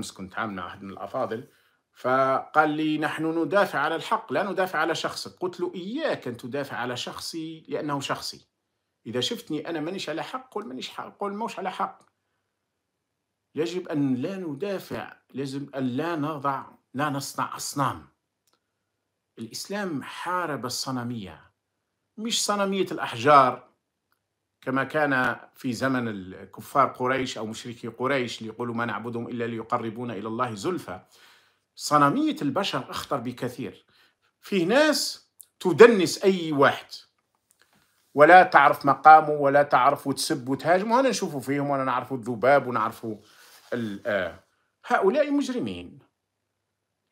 امس كنت عامل مع احد من الافاضل فقال لي نحن ندافع على الحق لا ندافع على شخصك قلت له إياك أن تدافع على شخصي لأنه شخصي إذا شفتني أنا مانيش على حق قل مانيش حق قل موش على حق يجب أن لا ندافع لازم أن لا نضع لا نصنع أصنام الإسلام حارب الصنمية مش صنمية الأحجار كما كان في زمن الكفار قريش أو مشركي قريش ليقولوا ما نعبدهم إلا ليقربونا إلى الله زلفى صنمية البشر أخطر بكثير في ناس تدنس أي واحد ولا تعرف مقامه ولا تعرف وتسب وتهاجم وأنا نشوفه فيهم وأنا نعرفه الذباب ونعرفه آه، هؤلاء مجرمين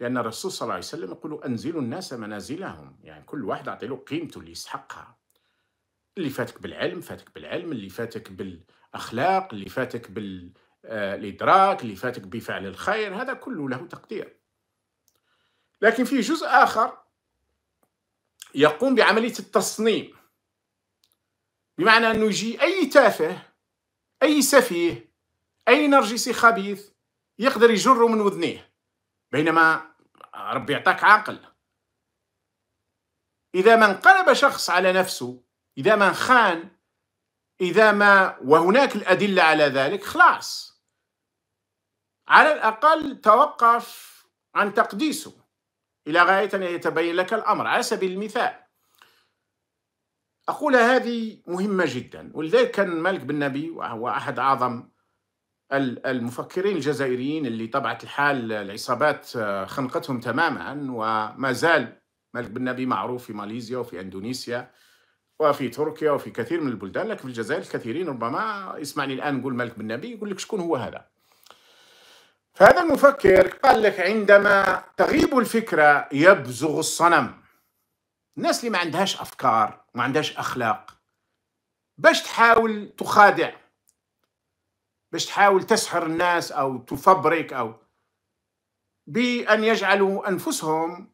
لأن الرسول صلى الله عليه وسلم يقول أنزلوا الناس منازلهم يعني كل واحد أعطي له قيمته اللي يستحقها اللي فاتك بالعلم فاتك بالعلم اللي فاتك بالاخلاق اللي فاتك بالادراك آه، اللي فاتك بفعل الخير هذا كله له تقدير لكن في جزء اخر يقوم بعمليه التصنيم بمعنى انه يجي اي تافه اي سفيه اي نرجسي خبيث يقدر يجره من وذنيه بينما ربي يعطاك عاقل إذا ما انقلب شخص على نفسه إذا ما خان إذا ما وهناك الأدلة على ذلك خلاص على الأقل توقف عن تقديسه إلى غاية أن يتبين لك الأمر على سبيل المثال أقول هذه مهمة جدا ولذلك كان مالك بن نبي وهو أحد أعظم المفكرين الجزائريين اللي طبعة الحال العصابات آه، خنقتهم تماما وما زال مالك بن نبي معروف في ماليزيا وفي أندونيسيا وفي تركيا وفي كثير من البلدان لكن في الجزائر الكثيرين ربما يسمعني الآن نقول مالك بن نبي يقول لك شكون هو هذا فهذا المفكر قال لك عندما تغيب الفكرة يبزغ الصنم الناس اللي ما عندهاش أفكار ما عندهاش أخلاق باش تحاول تخادع باش تحاول تسحر الناس أو تفبرك أو بأن يجعلوا أنفسهم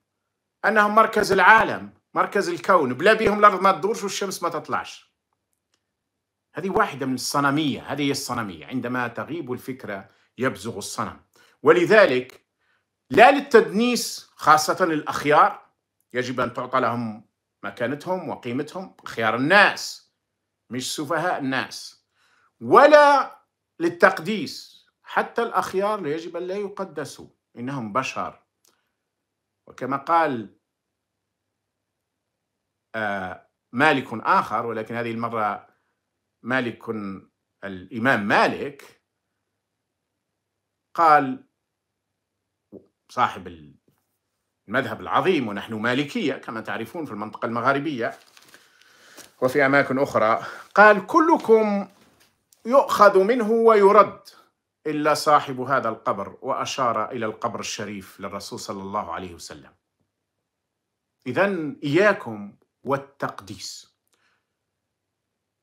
أنهم مركز العالم مركز الكون بلا بيهم الارض ما تدورش والشمس ما تطلعش هذه واحدة من الصنمية هذه هي الصنمية عندما تغيب الفكرة يبزغ الصنم ولذلك لا للتدنيس خاصة الأخيار يجب أن تعطى لهم مكانتهم وقيمتهم خيار الناس مش سفهاء الناس ولا للتقديس حتى الأخيار يجب أن لا يقدسوا إنهم بشر وكما قال آه، مالك آخر ولكن هذه المرة مالك الإمام مالك قال صاحب المذهب العظيم ونحن مالكية كما تعرفون في المنطقة المغاربية وفي أماكن أخرى قال كلكم يؤخذ منه ويرد إلا صاحب هذا القبر وأشار إلى القبر الشريف للرسول صلى الله عليه وسلم إذا إياكم والتقديس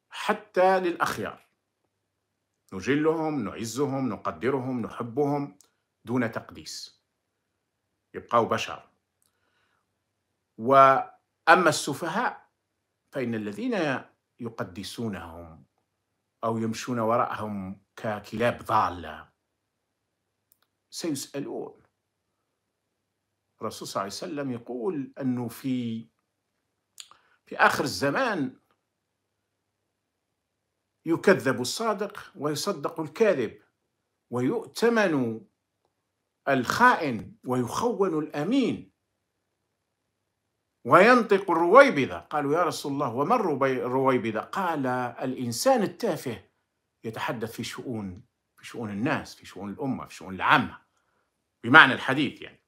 حتى للأخيار نجلهم نعزهم نقدرهم نحبهم دون تقديس يبقوا بشر وأما السفهاء فإن الذين يقدسونهم أو يمشون وراءهم ككلاب ضالة سيسألون الرسول صلى الله عليه وسلم يقول أنه في في آخر الزمان يكذب الصادق ويصدق الكاذب ويؤتمن الخائن ويخون الأمين وينطق الرويبضة قالوا يا رسول الله وما الرويبضة قال الإنسان التافه يتحدث في شؤون في شؤون الناس في شؤون الأمة في شؤون العامة بمعنى الحديث يعني